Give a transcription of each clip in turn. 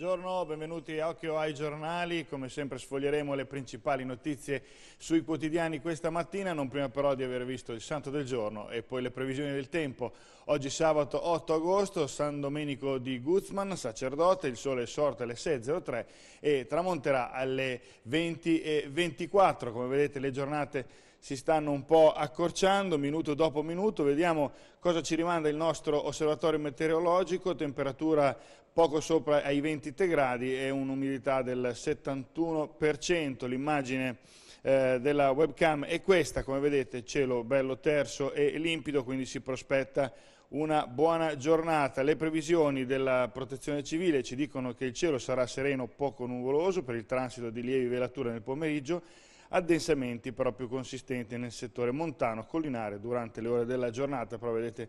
Buongiorno, benvenuti a Occhio ai giornali, come sempre sfoglieremo le principali notizie sui quotidiani questa mattina, non prima però di aver visto il santo del giorno e poi le previsioni del tempo. Oggi sabato 8 agosto, San Domenico di Guzman, sacerdote, il sole è sorto alle 6.03 e tramonterà alle 20.24, come vedete le giornate si stanno un po' accorciando minuto dopo minuto, vediamo cosa ci rimanda il nostro osservatorio meteorologico, temperatura poco sopra ai 23 gradi e un'umidità del 71%. L'immagine eh, della webcam è questa, come vedete cielo bello terso e limpido, quindi si prospetta una buona giornata. Le previsioni della protezione civile ci dicono che il cielo sarà sereno, poco nuvoloso per il transito di lievi velature nel pomeriggio, addensamenti però più consistenti nel settore montano, collinare durante le ore della giornata, però vedete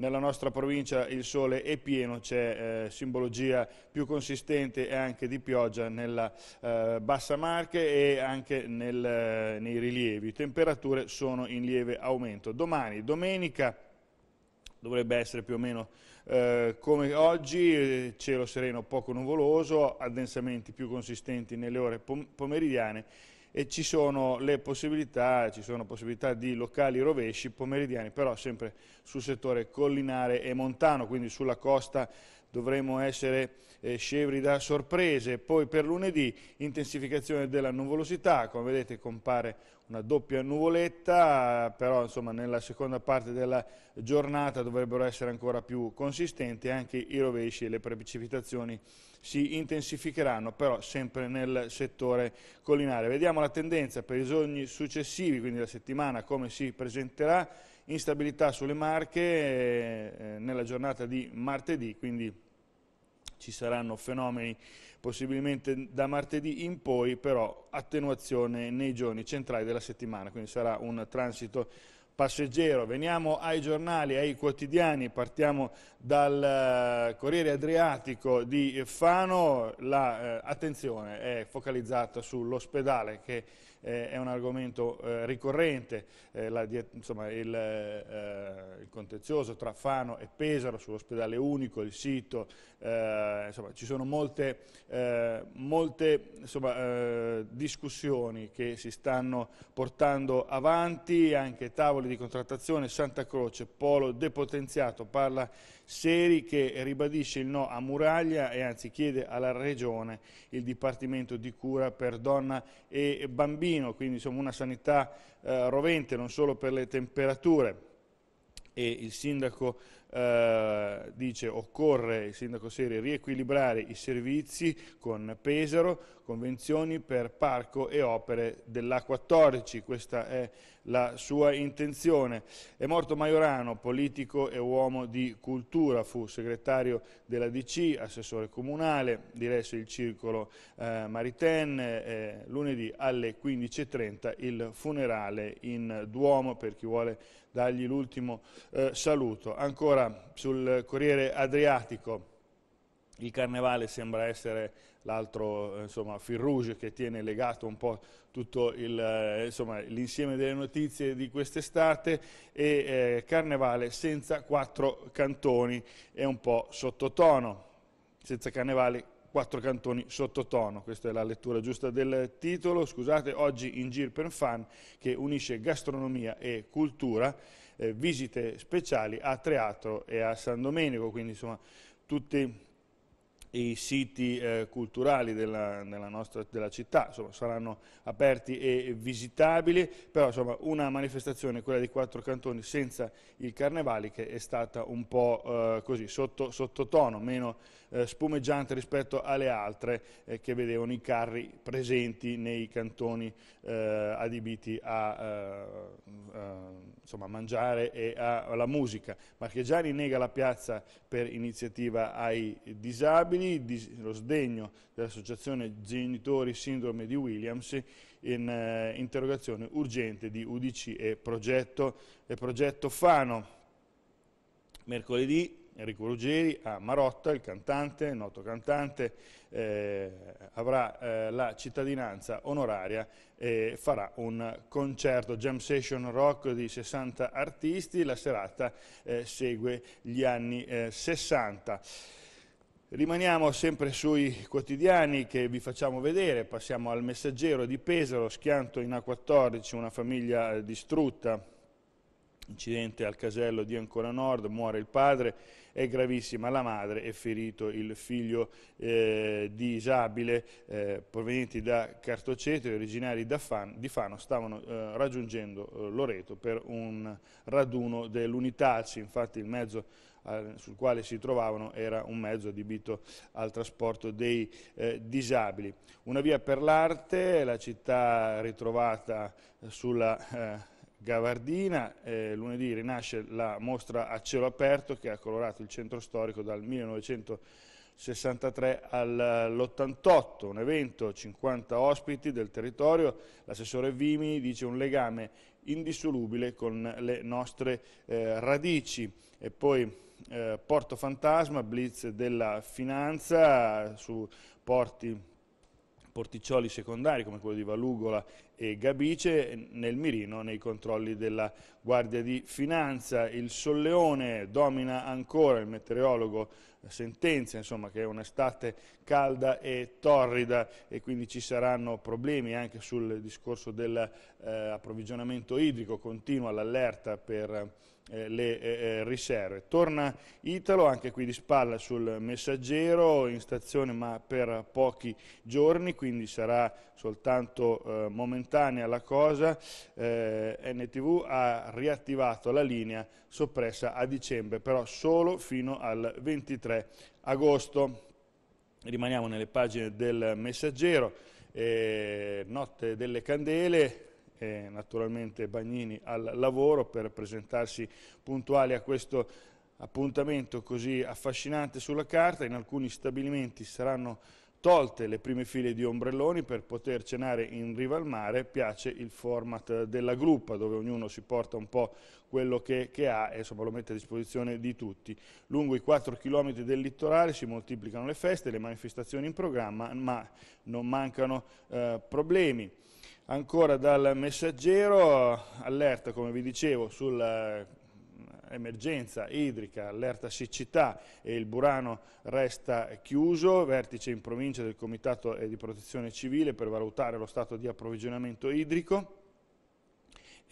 nella nostra provincia il sole è pieno, c'è eh, simbologia più consistente e anche di pioggia nella eh, bassa Marche e anche nel, eh, nei rilievi. Temperature sono in lieve aumento. Domani, domenica, dovrebbe essere più o meno eh, come oggi, eh, cielo sereno poco nuvoloso, addensamenti più consistenti nelle ore pom pomeridiane e ci sono le possibilità, ci sono possibilità di locali rovesci pomeridiani, però sempre sul settore collinare e montano, quindi sulla costa dovremo essere eh, scevri da sorprese. Poi per lunedì intensificazione della nuvolosità, come vedete compare una doppia nuvoletta, però insomma, nella seconda parte della giornata dovrebbero essere ancora più consistenti, anche i rovesci e le precipitazioni si intensificheranno, però sempre nel settore collinare. Vediamo la tendenza per i giorni successivi, quindi la settimana, come si presenterà, instabilità sulle marche eh, nella giornata di martedì, quindi ci saranno fenomeni possibilmente da martedì in poi, però attenuazione nei giorni centrali della settimana, quindi sarà un transito passeggero. Veniamo ai giornali, ai quotidiani, partiamo dal eh, Corriere Adriatico di Fano, l'attenzione La, eh, è focalizzata sull'ospedale che eh, è un argomento eh, ricorrente, eh, la, insomma, il, eh, il, contenzioso tra Fano e Pesaro sull'ospedale unico, il sito, eh, insomma, ci sono molte, molte insomma, discussioni che si stanno portando avanti, anche tavoli di contrattazione, Santa Croce, Polo depotenziato, parla Seri che ribadisce il no a Muraglia e anzi chiede alla Regione il Dipartimento di cura per donna e bambini alpino, quindi insomma, una sanità eh, rovente non solo per le temperature, e il sindaco eh, dice occorre, il sindaco Seri, riequilibrare i servizi con Pesaro, convenzioni per parco e opere dell'A14, questa è la sua intenzione. È morto Maiorano, politico e uomo di cultura, fu segretario della DC, assessore comunale, diresse il circolo eh, Maritenne, eh, lunedì alle 15.30 il funerale in Duomo per chi vuole dargli l'ultimo eh, saluto. Ancora sul Corriere Adriatico, il carnevale sembra essere l'altro eh, fil rouge che tiene legato un po' tutto eh, l'insieme delle notizie di quest'estate e eh, carnevale senza quattro cantoni è un po' sottotono, senza carnevale quattro cantoni sottotono, questa è la lettura giusta del titolo, scusate, oggi in Gir per Fan che unisce gastronomia e cultura, eh, visite speciali a Teatro e a San Domenico, quindi insomma tutti i siti eh, culturali della, nostra, della città insomma, saranno aperti e visitabili, però insomma, una manifestazione, quella di quattro cantoni senza il Carnevale, che è stata un po' eh, così sottotono, sotto meno eh, spumeggiante rispetto alle altre eh, che vedevano i carri presenti nei cantoni eh, adibiti eh, a, insomma, mangiare e alla musica. Marchegiani nega la piazza per iniziativa ai disabili, di lo sdegno dell'associazione Genitori Sindrome di Williams in eh, interrogazione urgente di UDC e progetto, e progetto Fano. Mercoledì Enrico Ruggeri a Marotta, il cantante, noto cantante, eh, avrà eh, la cittadinanza onoraria e farà un concerto, jam session rock di 60 artisti, la serata eh, segue gli anni 60. Eh, Rimaniamo sempre sui quotidiani che vi facciamo vedere, passiamo al messaggero di Pesaro, schianto in A14, una famiglia eh, distrutta, incidente al casello di Ancona Nord, muore il padre, è gravissima la madre, è ferito il figlio eh, disabile, eh, provenienti da Cartocetri, originari Fan, di Fano, stavano eh, raggiungendo eh, Loreto per un raduno dell'Unitaci, infatti il mezzo sul quale si trovavano era un mezzo adibito al trasporto dei eh, disabili. Una via per l'arte, la città ritrovata eh, sulla eh, Gavardina, eh, lunedì rinasce la mostra a cielo aperto che ha colorato il centro storico dal 1963 all'88, eh, un evento, 50 ospiti del territorio, l'assessore Vimini dice un legame indissolubile con le nostre eh, radici e poi eh, Porto Fantasma, blitz della finanza su porti porticcioli secondari come quello di Valugola e Gabice, nel mirino nei controlli della Guardia di Finanza. Il Solleone domina ancora, il meteorologo sentenzia insomma, che è un'estate calda e torrida e quindi ci saranno problemi anche sul discorso dell'approvvigionamento eh, idrico, continua l'allerta per eh, le eh, eh, riserve. Torna Italo anche qui di spalla sul messaggero in stazione ma per pochi giorni, quindi sarà soltanto eh, momentanea la cosa. Eh, NTV ha riattivato la linea soppressa a dicembre, però solo fino al 23 agosto. Rimaniamo nelle pagine del messaggero. notte delle candele, eh, naturalmente Bagnini al lavoro per presentarsi puntuali a questo appuntamento così affascinante sulla carta. In alcuni stabilimenti saranno tolte le prime file di ombrelloni per poter cenare in riva al mare, piace il format della gruppa dove ognuno si porta un po' quello che, che ha e insomma, lo mette a disposizione di tutti. Lungo i 4 km del littorale si moltiplicano le feste, le manifestazioni in programma, ma non mancano eh, problemi. Ancora dal messaggero, allerta come vi dicevo sull'emergenza eh, idrica, allerta siccità e il Burano resta chiuso, vertice in provincia del Comitato di Protezione Civile per valutare lo stato di approvvigionamento idrico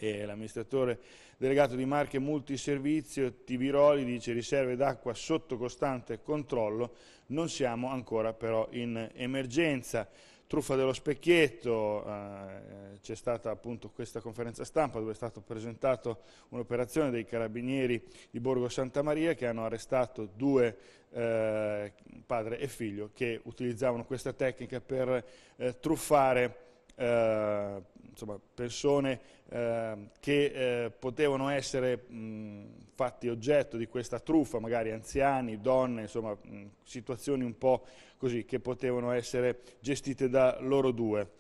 l'amministratore delegato di Marche Multiservizio Tiviroli dice riserve d'acqua sotto costante controllo, non siamo ancora però in emergenza truffa dello specchietto, eh, c'è stata appunto questa conferenza stampa dove è stata presentata un'operazione dei carabinieri di Borgo Santa Maria che hanno arrestato due eh, padre e figlio che utilizzavano questa tecnica per eh, truffare eh, insomma, persone eh, che eh, potevano essere mh, fatti oggetto di questa truffa, magari anziani, donne, insomma mh, situazioni un po' così che potevano essere gestite da loro due.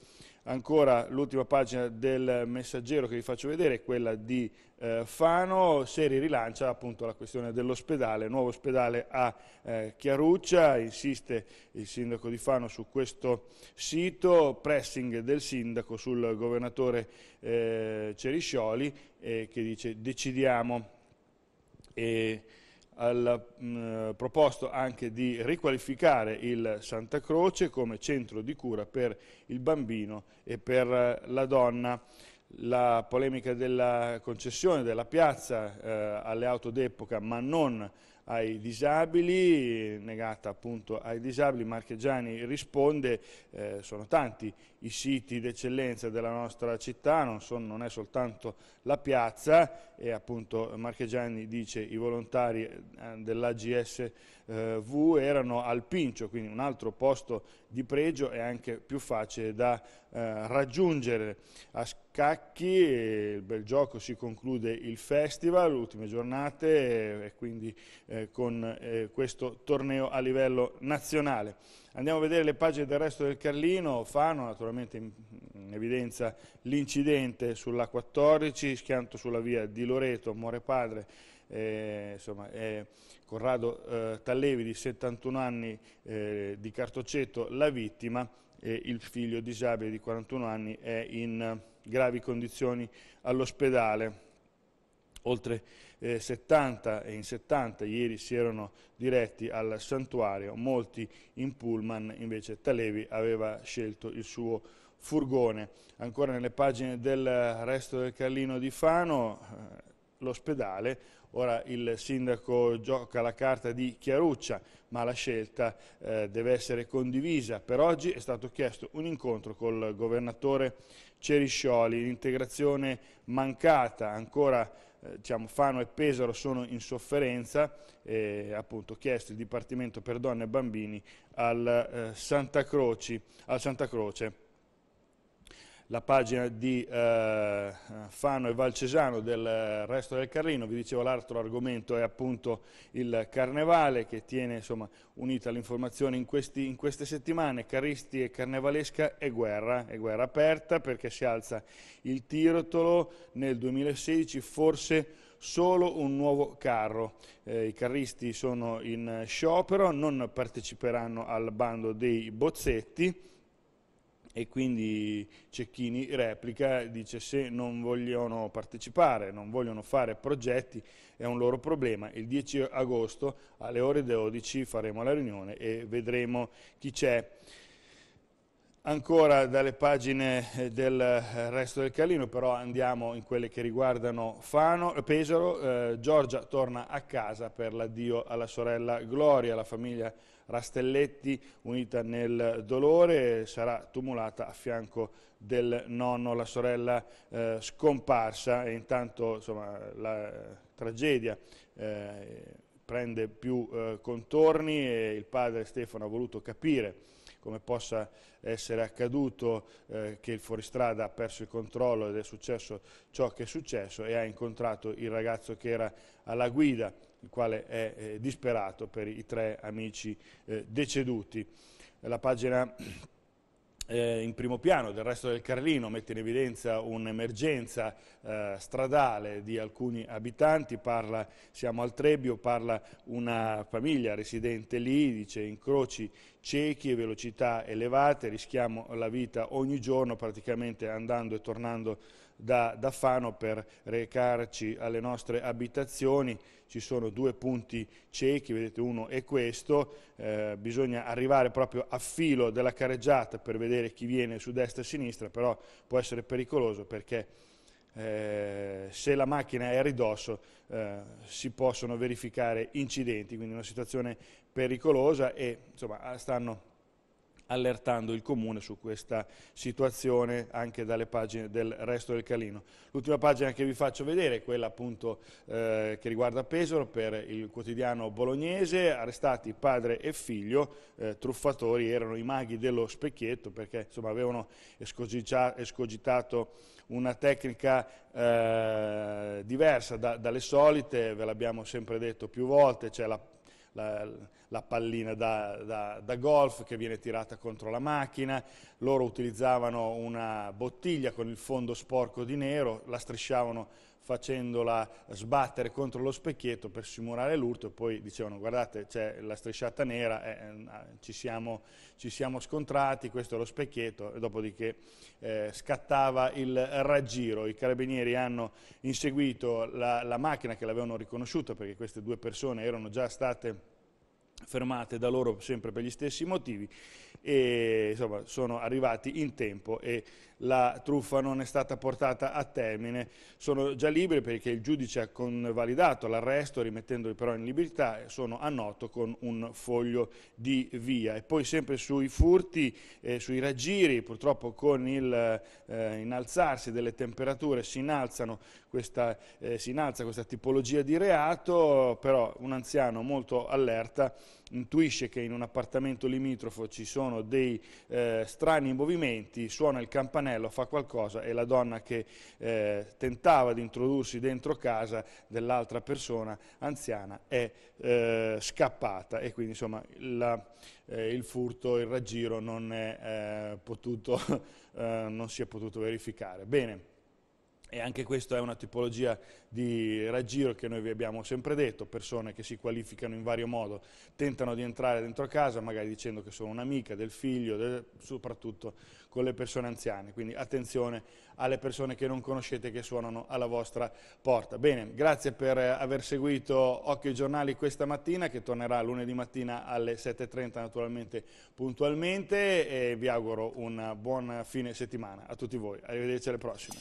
Ancora l'ultima pagina del messaggero che vi faccio vedere è quella di eh, Fano, se rilancia appunto la questione dell'ospedale, nuovo ospedale a eh, Chiaruccia, insiste il sindaco di Fano su questo sito, pressing del sindaco sul governatore eh, Ceriscioli eh, che dice decidiamo. E, al, mh, mm, proposto anche di riqualificare il Santa Croce come centro di cura per il bambino e per eh, la donna. La polemica della concessione della piazza eh, alle auto d'epoca ma non ai disabili, negata appunto ai disabili. Marchegiani risponde, eh, sono tanti i siti d'eccellenza della nostra città, non, sono, non, è soltanto la piazza e appunto Marchegiani dice i volontari eh, dell'AGS eh, V erano al Pincio, quindi un altro posto di pregio e anche più facile da eh, raggiungere. A Scacchi eh, il bel gioco si conclude il festival, ultime giornate eh, e quindi eh, con eh, questo torneo a livello nazionale. Andiamo a vedere le pagine del resto del Carlino, Fano naturalmente in, in evidenza l'incidente sulla 14, schianto sulla via di Loreto, More Padre, eh, insomma, è Corrado eh, Tallevi di 71 anni eh, di Cartocetto, la vittima, e il figlio disabile di 41 anni è in gravi condizioni all'ospedale oltre eh, 70 e in 70 ieri si erano diretti al santuario, molti in pullman, invece Talevi aveva scelto il suo furgone. Ancora nelle pagine del resto del Carlino di Fano, eh, l'ospedale. Ora il sindaco gioca la carta di Chiaruccia, ma la scelta eh, deve essere condivisa. Per oggi è stato chiesto un incontro col governatore Ceriscioli, l'integrazione mancata, ancora eh, diciamo, Fano e Pesaro sono in sofferenza, eh, appunto chiesto il Dipartimento per Donne e Bambini al, eh, Santa, Croci, al Santa Croce la pagina di eh, Fano e Valcesano del resto del Carlino, vi dicevo l'altro argomento è appunto il carnevale che tiene insomma, unita l'informazione in, in, queste settimane, caristi e carnevalesca e guerra, è guerra aperta perché si alza il tirotolo nel 2016 forse solo un nuovo carro. Eh, I carristi sono in sciopero, non parteciperanno al bando dei bozzetti, e quindi Cecchini replica, dice se non vogliono partecipare, non vogliono fare progetti è un loro problema, il 10 agosto alle ore 12 faremo la riunione e vedremo chi c'è. Ancora dalle pagine eh, del eh, resto del Carlino, però andiamo in quelle che riguardano Fano, Pesaro, eh, Giorgia torna a casa per l'addio alla sorella Gloria, la famiglia Rastelletti, unita nel dolore, sarà tumulata a fianco del nonno, la sorella eh, scomparsa e intanto insomma, la eh, tragedia eh, prende più eh, contorni e il padre Stefano ha voluto capire come possa essere accaduto eh, che il fuoristrada ha perso il controllo ed è successo ciò che è successo e ha incontrato il ragazzo che era alla guida il quale è eh, disperato per i tre amici eh, deceduti. La pagina eh, in primo piano del resto del Carlino mette in evidenza un'emergenza eh, stradale di alcuni abitanti, parla, siamo al Trebbio, parla una famiglia residente lì, dice incroci ciechi e velocità elevate, rischiamo la vita ogni giorno praticamente andando e tornando da, da Fano per recarci alle nostre abitazioni, ci sono due punti ciechi, vedete uno è questo, eh, bisogna arrivare proprio a filo della carreggiata per vedere chi viene su destra e sinistra, però può essere pericoloso perché eh, se la macchina è a ridosso eh, si possono verificare incidenti, quindi una situazione pericolosa e insomma stanno allertando il Comune su questa situazione anche dalle pagine del resto del Calino. L'ultima pagina che vi faccio vedere è quella appunto eh, che riguarda Pesaro per il quotidiano bolognese, arrestati padre e figlio, eh, truffatori, erano i maghi dello specchietto perché insomma, avevano escogitato una tecnica eh, diversa da, dalle solite, ve l'abbiamo sempre detto più volte, c'è cioè la la, la pallina da, da, da, golf che viene tirata contro la macchina, loro utilizzavano una bottiglia con il fondo sporco di nero, la strisciavano facendola sbattere contro lo specchietto per simulare l'urto e poi dicevano guardate c'è la strisciata nera, eh, eh, ci, siamo, ci, siamo, scontrati, questo è lo specchietto e dopodiché eh, scattava il raggiro. I carabinieri hanno inseguito la, la macchina che l'avevano riconosciuta perché queste due persone erano già state fermate da loro sempre per gli stessi motivi e insomma sono arrivati in tempo e la truffa non è stata portata a termine. Sono già liberi perché il giudice ha convalidato l'arresto rimettendoli però in libertà sono a noto con un foglio di via. E poi sempre sui furti, eh, sui raggiri, purtroppo con il eh, innalzarsi delle temperature si, questa, eh, si innalza questa tipologia di reato, però un anziano molto allerta intuisce che in un appartamento limitrofo ci sono dei eh, strani movimenti, suona il campanello manganello fa qualcosa e la donna che eh, tentava di introdursi dentro casa dell'altra persona anziana è eh, scappata e quindi insomma la, eh, il furto, il raggiro non, è, eh, potuto, eh, non si è potuto verificare. Bene. E anche questa è una tipologia di raggiro che noi vi abbiamo sempre detto, persone che si qualificano in vario modo, tentano di entrare dentro casa magari dicendo che sono un'amica del figlio, del, soprattutto con le persone anziane, quindi attenzione alle persone che non conoscete che suonano alla vostra porta. Bene, grazie per aver seguito Occhio ai giornali questa mattina che tornerà lunedì mattina alle 7.30 naturalmente puntualmente e vi auguro un buon fine settimana a tutti voi, arrivederci alle prossime.